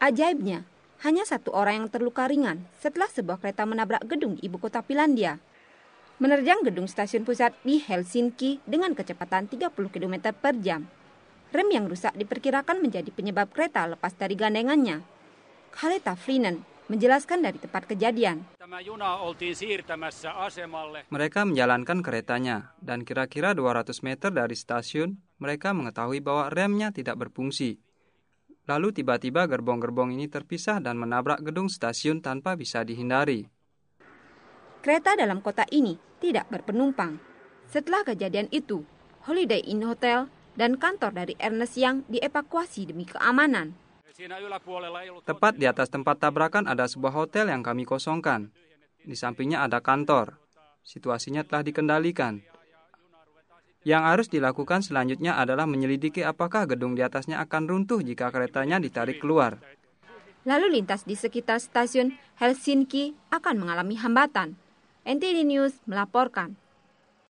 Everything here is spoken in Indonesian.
Ajaibnya, hanya satu orang yang terluka ringan setelah sebuah kereta menabrak gedung ibu kota Finlandia. Menerjang gedung stasiun pusat di Helsinki dengan kecepatan 30 km per jam. Rem yang rusak diperkirakan menjadi penyebab kereta lepas dari gandengannya. Kaleta Flinen menjelaskan dari tempat kejadian. Mereka menjalankan keretanya, dan kira-kira 200 meter dari stasiun, mereka mengetahui bahwa remnya tidak berfungsi. Lalu tiba-tiba gerbong-gerbong ini terpisah dan menabrak gedung stasiun tanpa bisa dihindari. Kereta dalam kota ini tidak berpenumpang. Setelah kejadian itu, Holiday Inn Hotel dan kantor dari Ernest yang dievakuasi demi keamanan. Tepat di atas tempat tabrakan ada sebuah hotel yang kami kosongkan. Di sampingnya ada kantor. Situasinya telah dikendalikan. Yang harus dilakukan selanjutnya adalah menyelidiki apakah gedung di atasnya akan runtuh jika keretanya ditarik keluar. Lalu lintas di sekitar stasiun Helsinki akan mengalami hambatan. NTD News melaporkan.